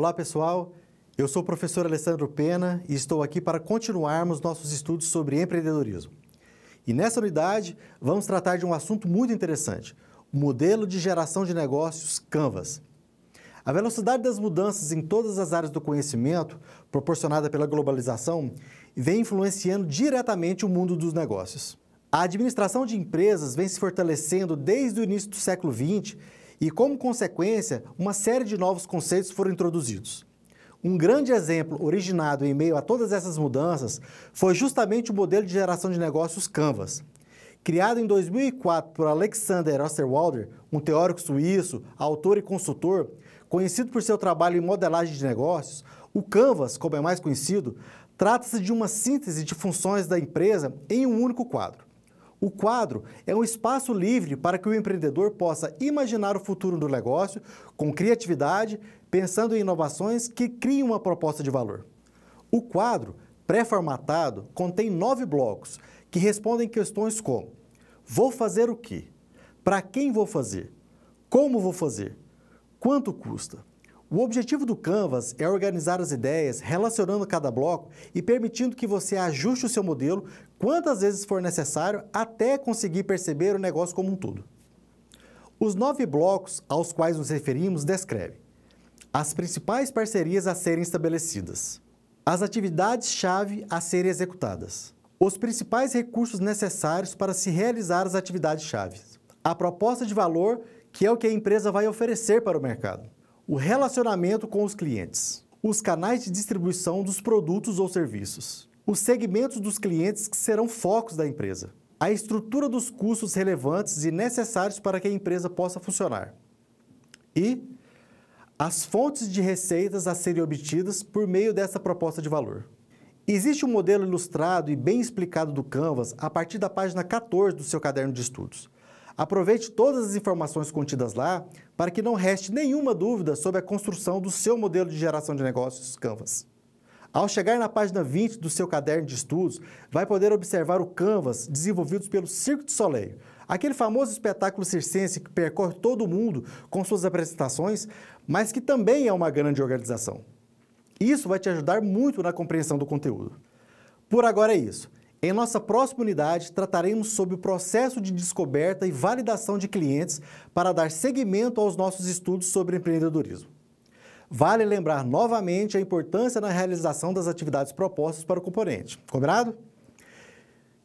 Olá, pessoal. Eu sou o professor Alessandro Pena e estou aqui para continuarmos nossos estudos sobre empreendedorismo. E nessa unidade, vamos tratar de um assunto muito interessante: o modelo de geração de negócios Canvas. A velocidade das mudanças em todas as áreas do conhecimento, proporcionada pela globalização, vem influenciando diretamente o mundo dos negócios. A administração de empresas vem se fortalecendo desde o início do século XX e, como consequência, uma série de novos conceitos foram introduzidos. Um grande exemplo originado em meio a todas essas mudanças foi justamente o modelo de geração de negócios Canvas. Criado em 2004 por Alexander Osterwalder, um teórico suíço, autor e consultor, conhecido por seu trabalho em modelagem de negócios, o Canvas, como é mais conhecido, trata-se de uma síntese de funções da empresa em um único quadro. O quadro é um espaço livre para que o empreendedor possa imaginar o futuro do negócio com criatividade, pensando em inovações que criem uma proposta de valor. O quadro, pré-formatado, contém nove blocos que respondem questões como: Vou fazer o que? Para quem vou fazer? Como vou fazer? Quanto custa? O objetivo do Canvas é organizar as ideias relacionando cada bloco e permitindo que você ajuste o seu modelo quantas vezes for necessário até conseguir perceber o negócio como um todo. Os nove blocos aos quais nos referimos descrevem as principais parcerias a serem estabelecidas, as atividades-chave a serem executadas, os principais recursos necessários para se realizar as atividades-chave, a proposta de valor, que é o que a empresa vai oferecer para o mercado o relacionamento com os clientes, os canais de distribuição dos produtos ou serviços, os segmentos dos clientes que serão focos da empresa, a estrutura dos custos relevantes e necessários para que a empresa possa funcionar e as fontes de receitas a serem obtidas por meio dessa proposta de valor. Existe um modelo ilustrado e bem explicado do Canvas a partir da página 14 do seu caderno de estudos. Aproveite todas as informações contidas lá para que não reste nenhuma dúvida sobre a construção do seu modelo de geração de negócios Canvas. Ao chegar na página 20 do seu caderno de estudos, vai poder observar o Canvas desenvolvido pelo Circo de Soleil, aquele famoso espetáculo circense que percorre todo o mundo com suas apresentações, mas que também é uma grande organização. Isso vai te ajudar muito na compreensão do conteúdo. Por agora é isso. Em nossa próxima unidade, trataremos sobre o processo de descoberta e validação de clientes para dar seguimento aos nossos estudos sobre empreendedorismo. Vale lembrar novamente a importância na realização das atividades propostas para o componente. Combinado?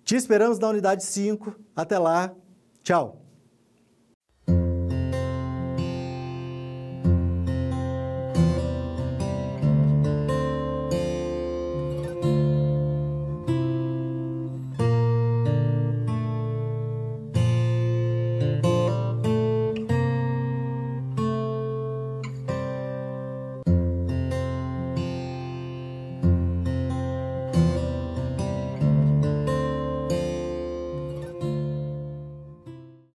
Te esperamos na unidade 5. Até lá. Tchau.